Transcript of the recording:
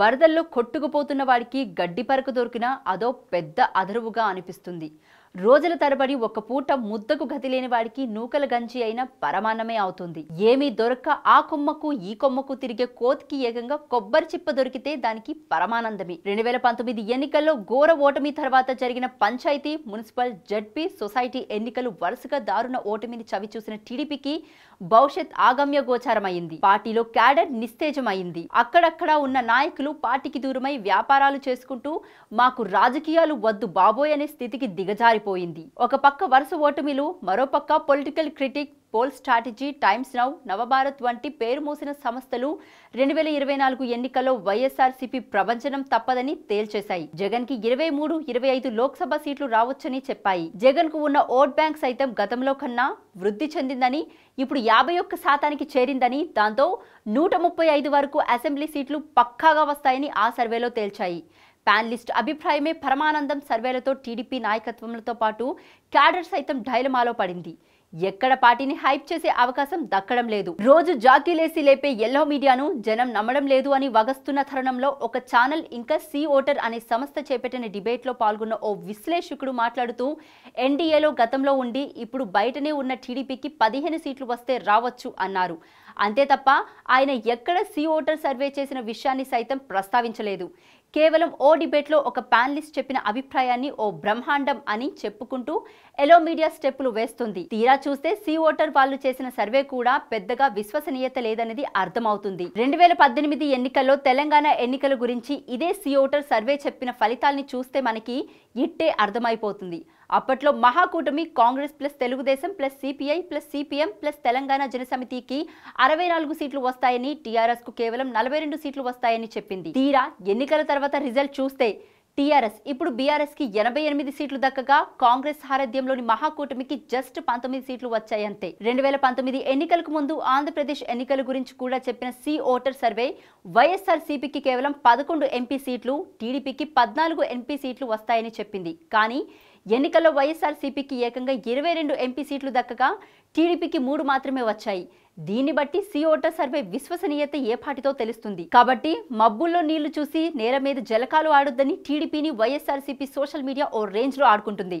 వరదల్లో కొట్టుకుపోతున్న వాడికి గడ్డి పరకు దొరికినా అదో పెద్ద అదరువుగా అనిపిస్తుంది రోజుల తరబడి ఒక పూట ముద్దకు లేని వాడికి నూకల గంజి అయిన పరమాన్నమే అవుతుంది ఏమీ దొరక్క ఆ కొమ్మకు ఈ కొమ్మకు తిరిగే కోతికి ఏకంగా కొబ్బరి చిప్ప దొరికితే దానికి పరమానందమే రెండు వేల పంతొమ్మిది ఎన్నికల్లో ఘోర ఓటమి తర్వాత జరిగిన పంచాయతీ మున్సిపల్ జడ్పీ సొసైటీ ఎన్నికలు వరుసగా దారుణ ఓటమిని చవిచూసిన టీడీపీకి భవిష్యత్ ఆగమ్య గోచారమైంది పార్టీలో క్యాడర్ నిస్తేజమైంది అక్కడక్కడ ఉన్న నాయకులు పార్టీకి దూరమై వ్యాపారాలు చేసుకుంటూ మాకు రాజకీయాలు వద్దు బాబోయ్ అనే స్థితికి దిగజారి మారిపోయింది ఒక పక్క వరుస ఓటమిలు మరోపక్క political critic poll strategy Times Now Navbharat వంటి పేరు మోసిన సంస్థలు రెండు వేల ఇరవై నాలుగు ఎన్నికల్లో సిపి ప్రవంచనం తప్పదని తేల్చేశాయి జగన్ కి ఇరవై మూడు ఇరవై ఐదు లోక్సభ సీట్లు రావచ్చని చెప్పాయి జగన్ కు ఉన్న ఓట్ బ్యాంక్ సైతం గతంలో కన్నా వృద్ధి చెందిందని ఇప్పుడు యాభై ఒక్క శాతానికి చేరిందని దాంతో నూట ముప్పై ఐదు వరకు అసెంబ్లీ సీట్లు పక్కాగా వస్తాయని ఆ సర్వేలో తేల్చాయి ప్యాన్ అభిప్రాయమే పరమానందం సర్వేలతో టీడీపీ నాయకత్వంతో పాటు క్యాడర్ సైతం డైలమాలో పడింది ఎక్కడ పార్టీని హైప్ చేసే అవకాశం దక్కడం లేదు రోజు జాకీలేసి లేపే ఎల్లో మీడియాను జనం నమ్మడం లేదు అని వగస్తున్న తరుణంలో ఒక ఛానల్ ఇంకా సి ఓటర్ అనే సంస్థ చేపట్టిన డిబేట్లో పాల్గొన్న ఓ విశ్లేషకుడు మాట్లాడుతూ ఎన్డీఏలో గతంలో ఉండి ఇప్పుడు బయటనే ఉన్న టీడీపీకి పదిహేను సీట్లు వస్తే రావచ్చు అన్నారు అంతే తప్ప ఆయన ఎక్కడ సీ ఓటర్ సర్వే చేసిన విషయాన్ని సైతం ప్రస్తావించలేదు కేవలం ఓ డిబేట్లో ఒక ప్యానలిస్ట్ చెప్పిన అభిప్రాయాన్ని ఓ బ్రహ్మాండం అని చెప్పుకుంటూ ఎలో మీడియా స్టెప్పులు వేస్తుంది తీరా చూస్తే సీ ఓటర్ వాళ్ళు చేసిన సర్వే కూడా పెద్దగా విశ్వసనీయత లేదనేది అర్థమవుతుంది రెండు వేల పద్దెనిమిది ఎన్నికల్లో తెలంగాణ ఎన్నికల గురించి ఇదే సీ ఓటర్ సర్వే చెప్పిన ఫలితాల్ని చూస్తే మనకి ఇట్టే అర్థమైపోతుంది అప్పట్లో Mahakutami Congress plus Telugu Desam plus CPI plus CPM plus Telangana జనసమితికి అరవై నాలుగు సీట్లు వస్తాయని టీఆర్ఎస్ కు కేవలం నలభై రెండు సీట్లు వస్తాయని చెప్పింది తీరా ఎన్నికల తర్వాత తర్వాత రిజల్ట్ చూస్తే టీఆర్ఎస్ ఇప్పుడు బీఆర్ఎస్కి ఎనభై ఎనిమిది సీట్లు దక్కగా కాంగ్రెస్ సారథ్యంలోని మహాకూటమికి జస్ట్ పంతొమ్మిది సీట్లు వచ్చాయంతే రెండు వేల పంతొమ్మిది ఎన్నికలకు ముందు ఆంధ్రప్రదేశ్ ఎన్నికల గురించి కూడా చెప్పిన సి ఓటర్ సర్వే వైఎస్ఆర్ కేవలం పదకొండు ఎంపీ సీట్లు టీడీపీకి పద్నాలుగు ఎంపీ సీట్లు వస్తాయని చెప్పింది కానీ ఎన్నికల్లో వైఎస్ఆర్సీపీకి ఏకంగా ఇరవై రెండు ఎంపీ సీట్లు దక్కగా టీడీపీకి మూడు మాత్రమే వచ్చాయి దీన్ని బట్టి సీ ఓటర్ సర్వే విశ్వసనీయత ఏపాటితో తెలుస్తుంది కాబట్టి మబ్బుల్లో నీళ్లు చూసి నేల మీద జలకాలు ఆడొద్దని టీడీపీని వైఎస్ఆర్సీపీ సోషల్ మీడియా ఓ రేంజ్లో ఆడుకుంటుంది